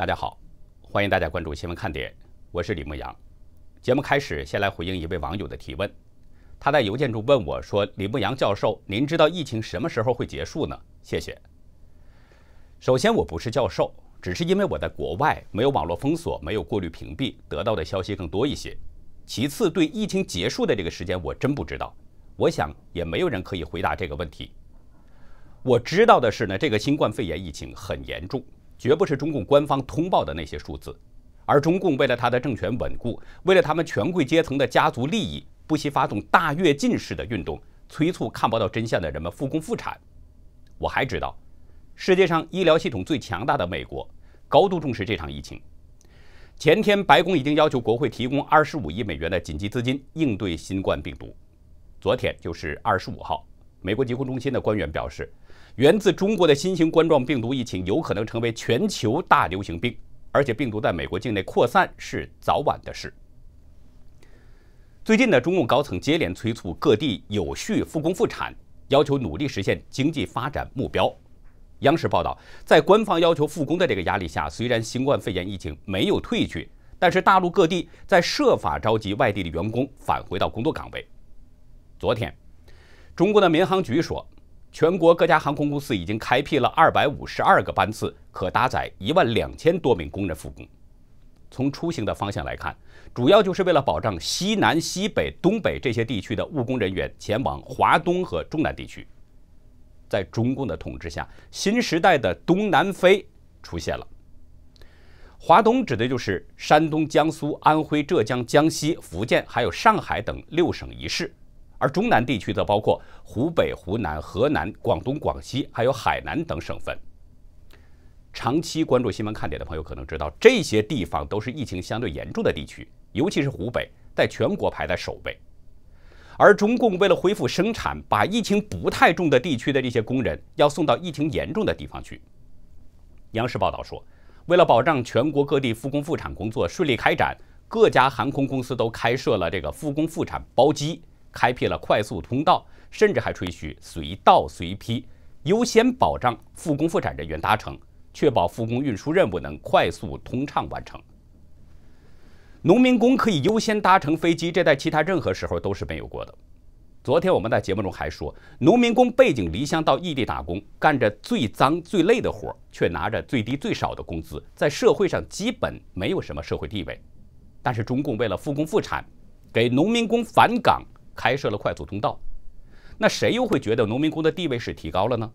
大家好，欢迎大家关注新闻看点，我是李牧阳。节目开始，先来回应一位网友的提问。他在邮件中问我说：“李牧阳教授，您知道疫情什么时候会结束呢？”谢谢。首先，我不是教授，只是因为我在国外，没有网络封锁，没有过滤屏蔽，得到的消息更多一些。其次，对疫情结束的这个时间，我真不知道。我想，也没有人可以回答这个问题。我知道的是呢，这个新冠肺炎疫情很严重。绝不是中共官方通报的那些数字，而中共为了他的政权稳固，为了他们权贵阶层的家族利益，不惜发动大跃进式的运动，催促看不到真相的人们复工复产。我还知道，世界上医疗系统最强大的美国，高度重视这场疫情。前天，白宫已经要求国会提供二十五亿美元的紧急资金应对新冠病毒。昨天就是二十五号，美国疾控中心的官员表示。源自中国的新型冠状病毒疫情有可能成为全球大流行病，而且病毒在美国境内扩散是早晚的事。最近呢，中共高层接连催促各地有序复工复产，要求努力实现经济发展目标。央视报道，在官方要求复工的这个压力下，虽然新冠肺炎疫情没有退去，但是大陆各地在设法召集外地的员工返回到工作岗位。昨天，中国的民航局说。全国各家航空公司已经开辟了二百五十二个班次，可搭载一万两千多名工人复工。从出行的方向来看，主要就是为了保障西南、西北、东北这些地区的务工人员前往华东和中南地区。在中共的统治下，新时代的东南飞出现了。华东指的就是山东、江苏、安徽、浙江、江西、福建，还有上海等六省一市。而中南地区则包括湖北、湖南、河南、广东、广西，还有海南等省份。长期关注新闻看点的朋友可能知道，这些地方都是疫情相对严重的地区，尤其是湖北，在全国排在首位。而中共为了恢复生产，把疫情不太重的地区的这些工人要送到疫情严重的地方去。央视报道说，为了保障全国各地复工复产工作顺利开展，各家航空公司都开设了这个复工复产包机。开辟了快速通道，甚至还吹嘘随到随批，优先保障复工复产人员搭乘，确保复工运输任务能快速通畅完成。农民工可以优先搭乘飞机，这在其他任何时候都是没有过的。昨天我们在节目中还说，农民工背井离乡到异地打工，干着最脏最累的活，却拿着最低最少的工资，在社会上基本没有什么社会地位。但是中共为了复工复产，给农民工返岗。开设了快速通道，那谁又会觉得农民工的地位是提高了呢？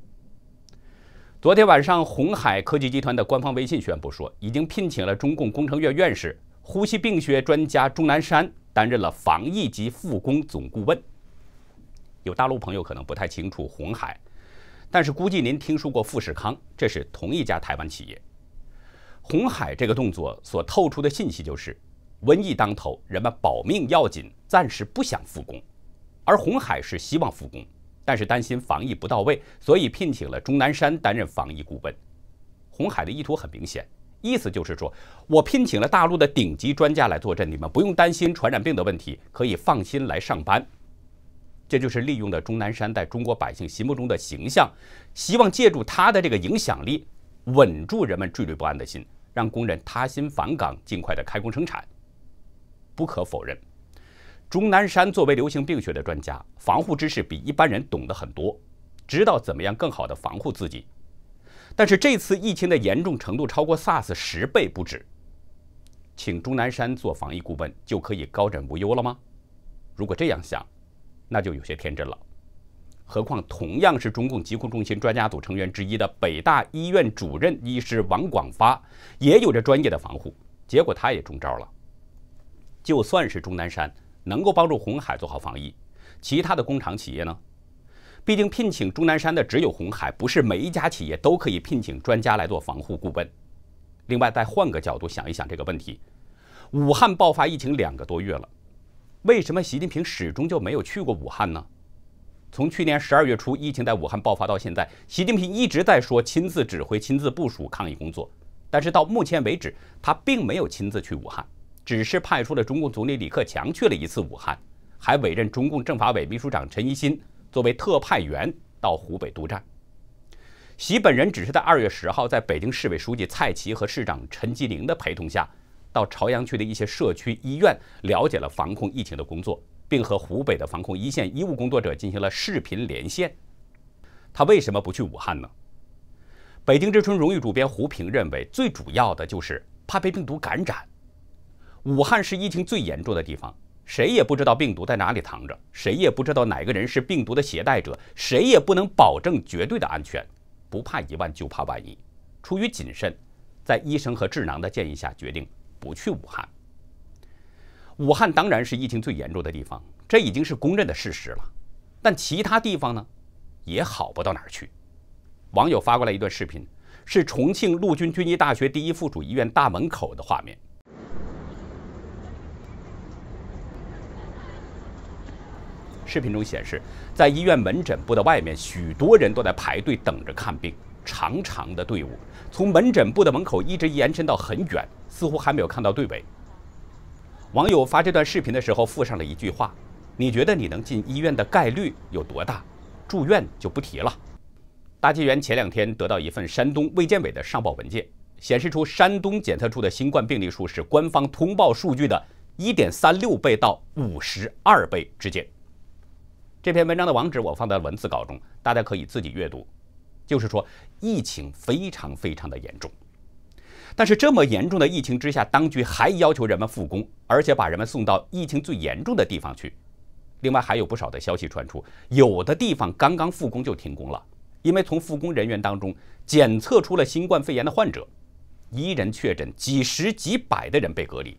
昨天晚上，红海科技集团的官方微信宣布说，已经聘请了中共工程院院士、呼吸病学专家钟南山担任了防疫及复工总顾问。有大陆朋友可能不太清楚红海，但是估计您听说过富士康，这是同一家台湾企业。红海这个动作所透出的信息就是：瘟疫当头，人们保命要紧，暂时不想复工。而红海是希望复工，但是担心防疫不到位，所以聘请了钟南山担任防疫顾问。红海的意图很明显，意思就是说我聘请了大陆的顶级专家来坐镇，你们不用担心传染病的问题，可以放心来上班。这就是利用的钟南山在中国百姓心目中的形象，希望借助他的这个影响力，稳住人们惴惴不安的心，让工人踏心返岗，尽快的开工生产。不可否认。钟南山作为流行病学的专家，防护知识比一般人懂得很多，知道怎么样更好的防护自己。但是这次疫情的严重程度超过 SARS 十倍不止，请钟南山做防疫顾问就可以高枕无忧了吗？如果这样想，那就有些天真了。何况同样是中共疾控中心专家组成员之一的北大医院主任医师王广发也有着专业的防护，结果他也中招了。就算是钟南山。能够帮助红海做好防疫，其他的工厂企业呢？毕竟聘请钟南山的只有红海，不是每一家企业都可以聘请专家来做防护顾问。另外，再换个角度想一想这个问题：武汉爆发疫情两个多月了，为什么习近平始终就没有去过武汉呢？从去年十二月初疫情在武汉爆发到现在，习近平一直在说亲自指挥、亲自部署抗疫工作，但是到目前为止，他并没有亲自去武汉。只是派出了中共总理李克强去了一次武汉，还委任中共政法委秘书长陈一新作为特派员到湖北督战。习本人只是在二月十号，在北京市委书记蔡奇和市长陈吉宁的陪同下，到朝阳区的一些社区医院了解了防控疫情的工作，并和湖北的防控一线医务工作者进行了视频连线。他为什么不去武汉呢？《北京之春》荣誉主编胡平认为，最主要的就是怕被病毒感染。武汉是疫情最严重的地方，谁也不知道病毒在哪里藏着，谁也不知道哪个人是病毒的携带者，谁也不能保证绝对的安全。不怕一万就怕万一，出于谨慎，在医生和智囊的建议下，决定不去武汉。武汉当然是疫情最严重的地方，这已经是公认的事实了。但其他地方呢，也好不到哪儿去。网友发过来一段视频，是重庆陆军军医大学第一附属医院大门口的画面。视频中显示，在医院门诊部的外面，许多人都在排队等着看病，长长的队伍从门诊部的门口一直延伸到很远，似乎还没有看到队尾。网友发这段视频的时候附上了一句话：“你觉得你能进医院的概率有多大？”住院就不提了。大纪元前两天得到一份山东卫健委的上报文件，显示出山东检测出的新冠病例数是官方通报数据的1.36倍到52倍之间。这篇文章的网址我放在文字稿中，大家可以自己阅读。就是说，疫情非常非常的严重，但是这么严重的疫情之下，当局还要求人们复工，而且把人们送到疫情最严重的地方去。另外还有不少的消息传出，有的地方刚刚复工就停工了，因为从复工人员当中检测出了新冠肺炎的患者，一人确诊，几十几百的人被隔离。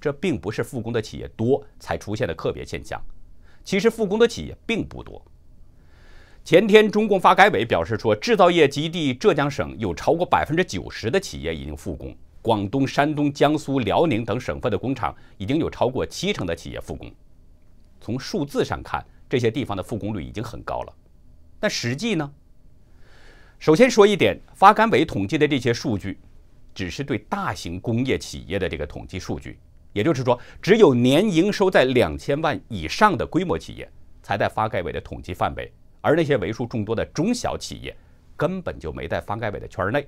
这并不是复工的企业多才出现的个别现象。其实复工的企业并不多。前天，中共发改委表示说，制造业基地浙江省有超过百分之九十的企业已经复工，广东、山东、江苏、辽宁等省份的工厂已经有超过七成的企业复工。从数字上看，这些地方的复工率已经很高了。但实际呢？首先说一点，发改委统计的这些数据，只是对大型工业企业的这个统计数据。也就是说，只有年营收在两千万以上的规模企业才在发改委的统计范围，而那些为数众多的中小企业根本就没在发改委的圈内。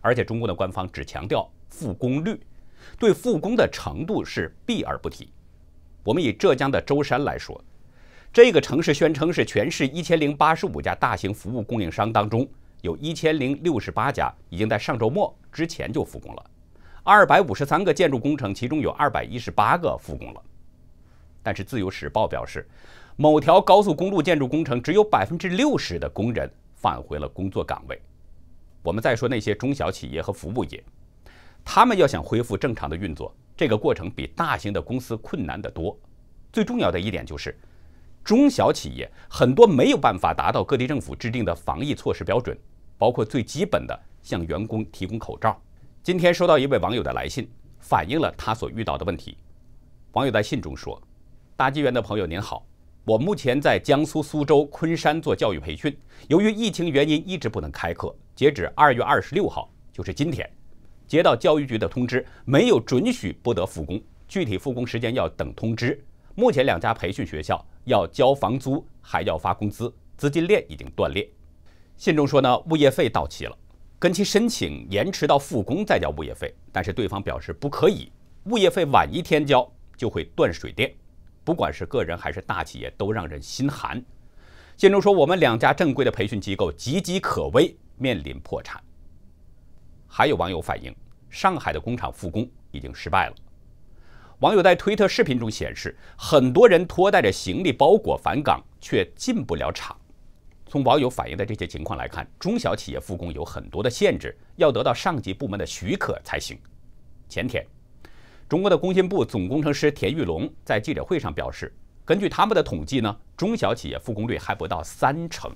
而且，中国的官方只强调复工率，对复工的程度是避而不提。我们以浙江的舟山来说，这个城市宣称是全市一千零八十五家大型服务供应商当中，有一千零六十八家已经在上周末之前就复工了。二百五十三个建筑工程，其中有二百一十八个复工了。但是《自由时报》表示，某条高速公路建筑工程只有百分之六十的工人返回了工作岗位。我们再说那些中小企业和服务业，他们要想恢复正常的运作，这个过程比大型的公司困难得多。最重要的一点就是，中小企业很多没有办法达到各地政府制定的防疫措施标准，包括最基本的向员工提供口罩。今天收到一位网友的来信，反映了他所遇到的问题。网友在信中说：“大纪元的朋友您好，我目前在江苏苏州昆山做教育培训，由于疫情原因一直不能开课。截止二月二十六号，就是今天，接到教育局的通知，没有准许不得复工，具体复工时间要等通知。目前两家培训学校要交房租，还要发工资，资金链已经断裂。信中说呢，物业费到期了。”跟其申请延迟到复工再交物业费，但是对方表示不可以，物业费晚一天交就会断水电，不管是个人还是大企业都让人心寒。建中说，我们两家正规的培训机构岌岌可危，面临破产。还有网友反映，上海的工厂复工已经失败了。网友在推特视频中显示，很多人拖带着行李包裹返岗，却进不了厂。从网友反映的这些情况来看，中小企业复工有很多的限制，要得到上级部门的许可才行。前天，中国的工信部总工程师田玉龙在记者会上表示，根据他们的统计呢，中小企业复工率还不到三成。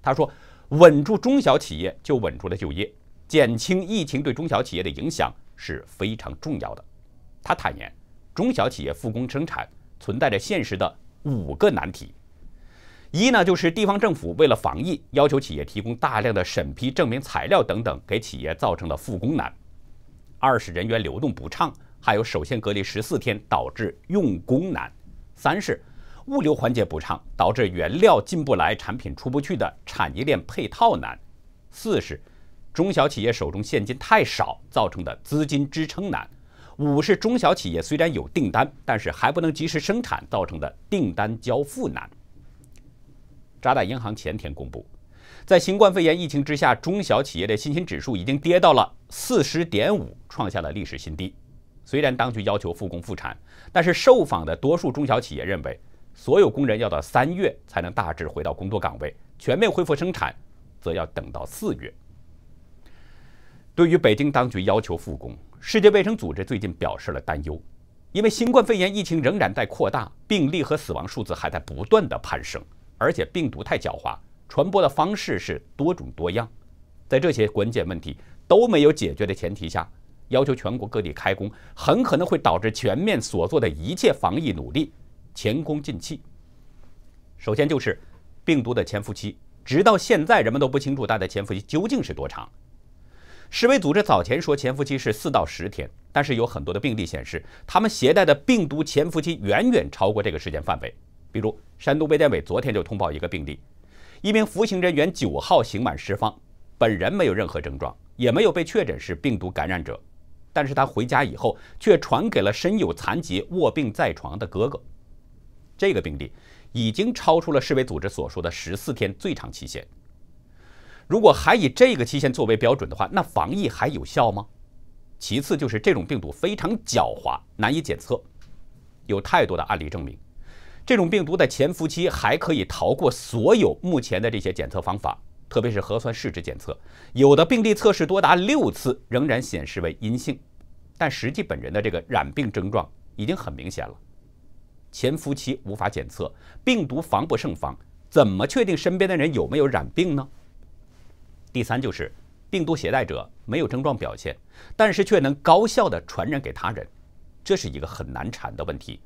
他说，稳住中小企业就稳住了就业，减轻疫情对中小企业的影响是非常重要的。他坦言，中小企业复工生产存在着现实的五个难题。一呢，就是地方政府为了防疫，要求企业提供大量的审批证明材料等等，给企业造成了复工难；二是人员流动不畅，还有首先隔离十四天导致用工难；三是物流环节不畅，导致原料进不来、产品出不去的产业链配套难；四是中小企业手中现金太少造成的资金支撑难；五是中小企业虽然有订单，但是还不能及时生产造成的订单交付难。渣打银行前天公布，在新冠肺炎疫情之下，中小企业的信心指数已经跌到了四十点五，创下了历史新低。虽然当局要求复工复产，但是受访的多数中小企业认为，所有工人要到三月才能大致回到工作岗位，全面恢复生产，则要等到四月。对于北京当局要求复工，世界卫生组织最近表示了担忧，因为新冠肺炎疫情仍然在扩大，病例和死亡数字还在不断的攀升。而且病毒太狡猾，传播的方式是多种多样。在这些关键问题都没有解决的前提下，要求全国各地开工，很可能会导致全面所做的一切防疫努力前功尽弃。首先就是病毒的潜伏期，直到现在人们都不清楚它的潜伏期究竟是多长。世卫组织早前说潜伏期是四到十天，但是有很多的病例显示，他们携带的病毒潜伏期远远超过这个时间范围。比如，山东卫健委昨天就通报一个病例：一名服刑人员九号刑满释放，本人没有任何症状，也没有被确诊是病毒感染者，但是他回家以后却传给了身有残疾、卧病在床的哥哥。这个病例已经超出了世卫组织所说的十四天最长期限。如果还以这个期限作为标准的话，那防疫还有效吗？其次就是这种病毒非常狡猾，难以检测，有太多的案例证明。这种病毒的潜伏期还可以逃过所有目前的这些检测方法，特别是核酸试纸检测。有的病例测试多达六次，仍然显示为阴性，但实际本人的这个染病症状已经很明显了。潜伏期无法检测，病毒防不胜防，怎么确定身边的人有没有染病呢？第三就是，病毒携带者没有症状表现，但是却能高效的传染给他人，这是一个很难缠的问题。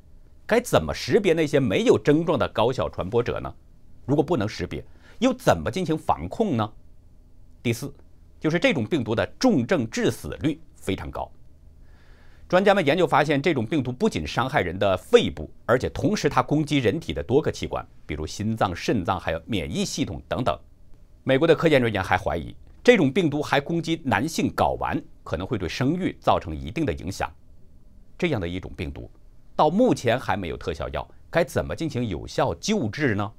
该怎么识别那些没有症状的高效传播者呢？如果不能识别，又怎么进行防控呢？第四，就是这种病毒的重症致死率非常高。专家们研究发现，这种病毒不仅伤害人的肺部，而且同时它攻击人体的多个器官，比如心脏、肾脏，还有免疫系统等等。美国的科研人员还怀疑，这种病毒还攻击男性睾丸，可能会对生育造成一定的影响。这样的一种病毒。到目前还没有特效药，该怎么进行有效救治呢？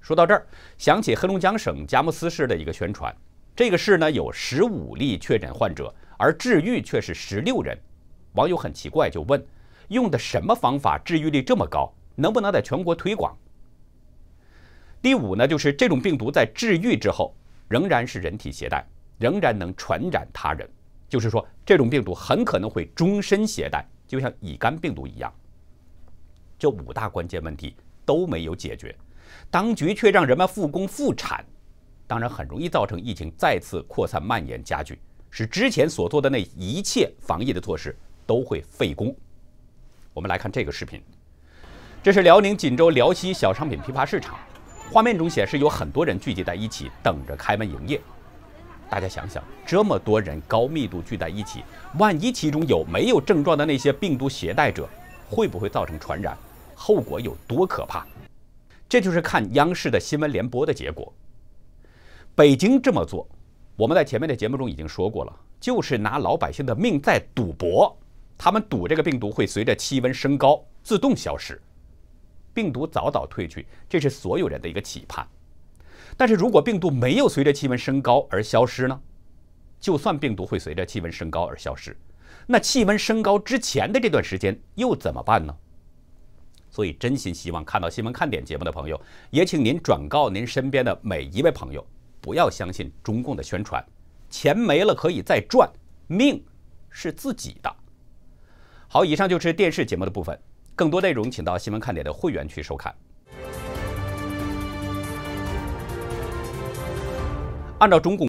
说到这儿，想起黑龙江省佳木斯市的一个宣传，这个市呢有十五例确诊患者，而治愈却是十六人。网友很奇怪，就问：用的什么方法治愈率这么高？能不能在全国推广？第五呢，就是这种病毒在治愈之后仍然是人体携带，仍然能传染他人，就是说这种病毒很可能会终身携带。就像乙肝病毒一样，这五大关键问题都没有解决，当局却让人们复工复产，当然很容易造成疫情再次扩散蔓延加剧，使之前所做的那一切防疫的措施都会费功。我们来看这个视频，这是辽宁锦州辽西小商品批发市场，画面中显示有很多人聚集在一起，等着开门营业。大家想想，这么多人高密度聚在一起，万一其中有没有症状的那些病毒携带者，会不会造成传染？后果有多可怕？这就是看央视的新闻联播的结果。北京这么做，我们在前面的节目中已经说过了，就是拿老百姓的命在赌博。他们赌这个病毒会随着气温升高自动消失，病毒早早退去，这是所有人的一个期盼。但是如果病毒没有随着气温升高而消失呢？就算病毒会随着气温升高而消失，那气温升高之前的这段时间又怎么办呢？所以真心希望看到新闻看点节目的朋友，也请您转告您身边的每一位朋友，不要相信中共的宣传，钱没了可以再赚，命是自己的。好，以上就是电视节目的部分，更多内容请到新闻看点的会员区收看。按照中共。